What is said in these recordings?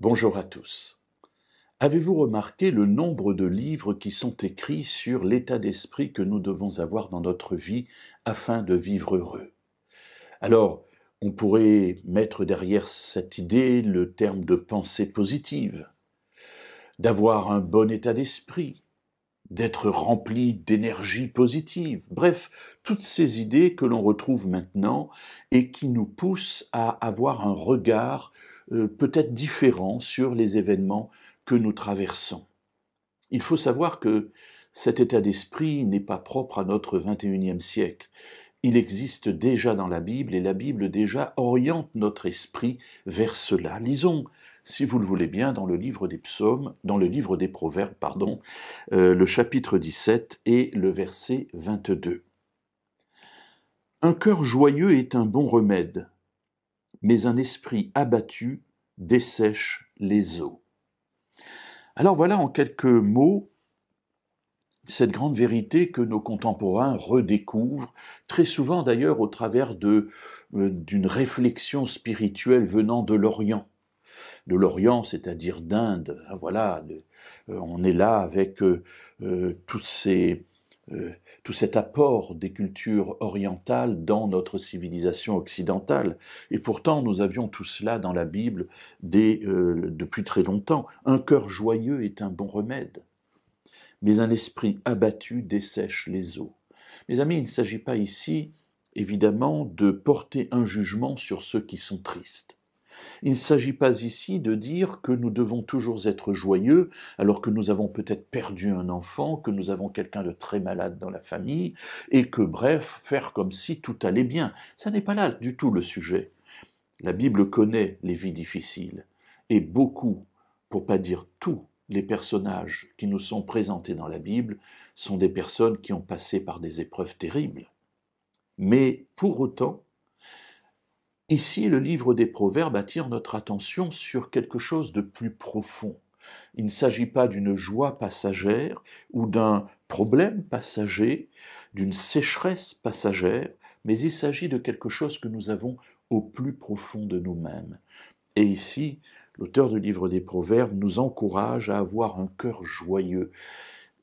Bonjour à tous. Avez-vous remarqué le nombre de livres qui sont écrits sur l'état d'esprit que nous devons avoir dans notre vie afin de vivre heureux Alors, on pourrait mettre derrière cette idée le terme de pensée positive, d'avoir un bon état d'esprit, d'être rempli d'énergie positive, bref, toutes ces idées que l'on retrouve maintenant et qui nous poussent à avoir un regard euh, peut-être différent sur les événements que nous traversons. Il faut savoir que cet état d'esprit n'est pas propre à notre 21e siècle. Il existe déjà dans la Bible et la Bible déjà oriente notre esprit vers cela. Lisons, si vous le voulez bien, dans le livre des psaumes, dans le livre des proverbes, pardon, euh, le chapitre 17 et le verset 22. Un cœur joyeux est un bon remède, mais un esprit abattu dessèche les eaux. Alors voilà en quelques mots cette grande vérité que nos contemporains redécouvrent, très souvent d'ailleurs au travers de, euh, d'une réflexion spirituelle venant de l'Orient de l'Orient, c'est-à-dire d'Inde. Hein, voilà, euh, on est là avec euh, toutes ces euh, tout cet apport des cultures orientales dans notre civilisation occidentale. Et pourtant, nous avions tout cela dans la Bible depuis euh, très longtemps. Un cœur joyeux est un bon remède, mais un esprit abattu dessèche les eaux. Mes amis, il ne s'agit pas ici, évidemment, de porter un jugement sur ceux qui sont tristes. Il ne s'agit pas ici de dire que nous devons toujours être joyeux alors que nous avons peut-être perdu un enfant, que nous avons quelqu'un de très malade dans la famille, et que bref, faire comme si tout allait bien. Ça n'est pas là du tout le sujet. La Bible connaît les vies difficiles, et beaucoup, pour pas dire tous, les personnages qui nous sont présentés dans la Bible sont des personnes qui ont passé par des épreuves terribles. Mais pour autant, Ici, le livre des Proverbes attire notre attention sur quelque chose de plus profond. Il ne s'agit pas d'une joie passagère ou d'un problème passager, d'une sécheresse passagère, mais il s'agit de quelque chose que nous avons au plus profond de nous-mêmes. Et ici, l'auteur du livre des Proverbes nous encourage à avoir un cœur joyeux.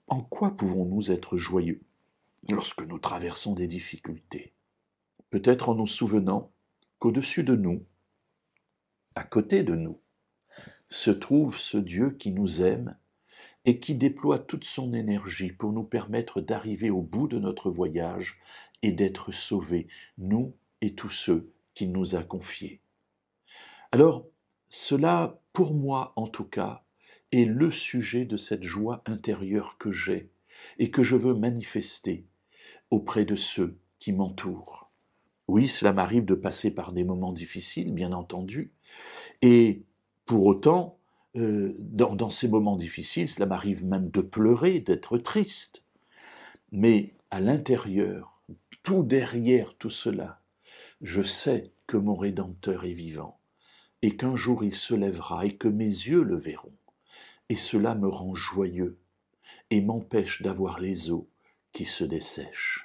En quoi pouvons-nous être joyeux lorsque nous traversons des difficultés Peut-être en nous souvenant qu'au-dessus de nous, à côté de nous, se trouve ce Dieu qui nous aime et qui déploie toute son énergie pour nous permettre d'arriver au bout de notre voyage et d'être sauvés, nous et tous ceux qu'il nous a confiés. Alors, cela, pour moi en tout cas, est le sujet de cette joie intérieure que j'ai et que je veux manifester auprès de ceux qui m'entourent. Oui, cela m'arrive de passer par des moments difficiles, bien entendu, et pour autant, euh, dans, dans ces moments difficiles, cela m'arrive même de pleurer, d'être triste. Mais à l'intérieur, tout derrière tout cela, je sais que mon Rédempteur est vivant, et qu'un jour il se lèvera, et que mes yeux le verront. Et cela me rend joyeux, et m'empêche d'avoir les os qui se dessèchent.